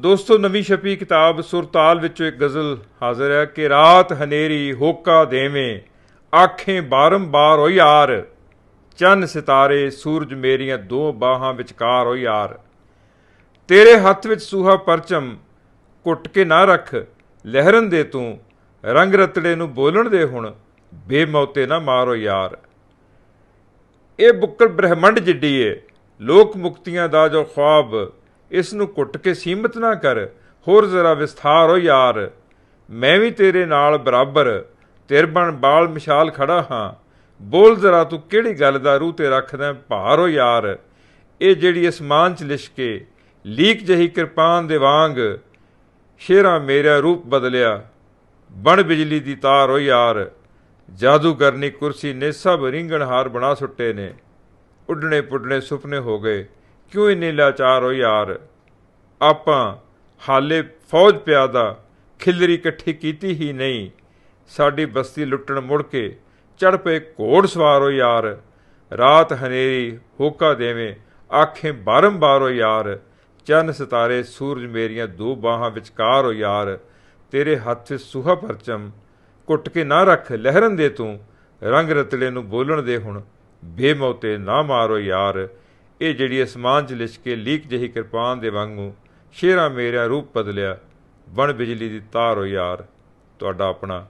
ਦੋਸਤੋ ਨਵੀਂ ਛਪੀ ਕਿਤਾਬ ਸੁਰਤਾਲ ਵਿੱਚੋਂ ਇੱਕ ਗਜ਼ਲ ਹਾਜ਼ਰ ਹੈ ਕਿ ਰਾਤ ਹਨੇਰੀ ਹੋਕਾ ਦੇਵੇਂ ਆਖੇ ਬਾਰੰਬਾਰ ਓ ਯਾਰ ਚੰਨ ਸਿਤਾਰੇ ਸੂਰਜ ਮੇਰੀਆਂ ਦੋ ਬਾਹਾਂ ਵਿਚਕਾਰ ਓ ਯਾਰ ਤੇਰੇ ਹੱਥ ਵਿੱਚ ਸੂਹਾ ਪਰਚਮ ਕੁੱਟ ਕੇ ਨਾ ਰੱਖ ਲਹਿਰਨ ਦੇ ਤੂੰ ਰੰਗ ਰਤੜੇ ਨੂੰ ਬੋਲਣ ਦੇ ਹੁਣ ਬੇਮੌਤੇ ਨਾ ਮਾਰੋ ਯਾਰ ਇਹ ਬੁੱਕਲ ਬ੍ਰਹਿਮੰਡ ਜਿੱਡੀ ਏ ਲੋਕ ਮੁਕਤੀਆਂ ਦਾ ਜੋ ਖੁਆਬ ਇਸ ਨੂੰ ਕੁੱਟ ਕੇ ਸੀਮਤ ਨਾ ਕਰ ਹੋਰ ਜ਼ਰਾ ਵਿਸਥਾਰ ਹੋ ਯਾਰ ਮੈਂ ਵੀ ਤੇਰੇ ਨਾਲ ਬਰਾਬਰ ਤੇਰ ਬਣ ਬਾਲ ਮਿਸ਼ਾਲ ਖੜਾ ਹਾਂ ਬੋਲ ਜ਼ਰਾ ਤੂੰ ਕਿਹੜੀ ਗੱਲ ਦਾ ਰੂਹ ਤੇ ਰੱਖਦਾ ਭਾਰ ਹੋ ਯਾਰ ਇਹ ਜਿਹੜੀ ਅਸਮਾਨ ਚ ਲਿਸ਼ਕੇ ਲੀਕ ਜਹੀ ਕਿਰਪਾਨ ਦੇ ਵਾਂਗ ਸ਼ੇਰਾ ਮੇਰਾ ਰੂਪ ਬਦਲਿਆ ਬਣ ਬਿਜਲੀ ਦੀ ਤਾਰ ਹੋ ਯਾਰ ਜਾਦੂਗਰਨੀ ਕੁਰਸੀ ਨੇ ਸਭ ਰਿੰਗਣ ਹਾਰ ਬਣਾ ਸੁੱਟੇ ਨੇ ਉੱਡਣੇ ਪੁੱਡਣੇ ਸੁਪਨੇ ਹੋ ਗਏ ਕਿਉਂ ਇੰਨੇ ਲਾਚਾਰ ਹੋ ਯਾਰ ਆਪਾਂ ਹਾਲੇ ਫੌਜ ਪਿਆਦਾ ਖਿਲਰੀ ਇਕੱਠੀ ਕੀਤੀ ਹੀ ਨਹੀਂ ਸਾਡੀ ਬਸਤੀ ਲੁੱਟਣ ਮੁੜ ਕੇ ਚੜ ਪਏ ਘੋੜ ਸਵਾਰ ਹੋ ਯਾਰ ਰਾਤ ਹਨੇਰੀ ਹੋਕਾ ਦੇਵੇਂ ਆਖੇ ਬਾਰੰਬਾਰ ਹੋ ਯਾਰ ਚੰਨ ਸਿਤਾਰੇ ਸੂਰਜ ਮੇਰੀਆਂ ਦੋ ਬਾਹਾਂ ਵਿਚਕਾਰ ਹੋ ਯਾਰ ਤੇਰੇ ਹੱਥ ਸੁਹਾ ਪਰਚਮ ਕੁੱਟ ਕੇ ਨਾ ਰੱਖ ਲਹਿਰਨ ਦੇ ਤੂੰ ਰੰਗ ਰਤਲੇ ਨੂੰ ਬੋਲਣ ਦੇ ਹੁਣ ਬੇਮੌਤੇ ਨਾ ਮਾਰੋ ਯਾਰ ਇਹ ਜਿਹੜੀ ਅਸਮਾਨ 'ਚ ਲਿਸ਼ਕੇ ਲੀਕ ਜਹੀ ਕਿਰਪਾਨ ਦੇ ਵਾਂਗੂ ਸ਼ੇਰਾ ਮੇਰਾ ਰੂਪ ਬਦਲਿਆ ਬਣ ਬਿਜਲੀ ਦੀ ਤਾਰ ਹੋ ਯਾਰ ਤੁਹਾਡਾ ਆਪਣਾ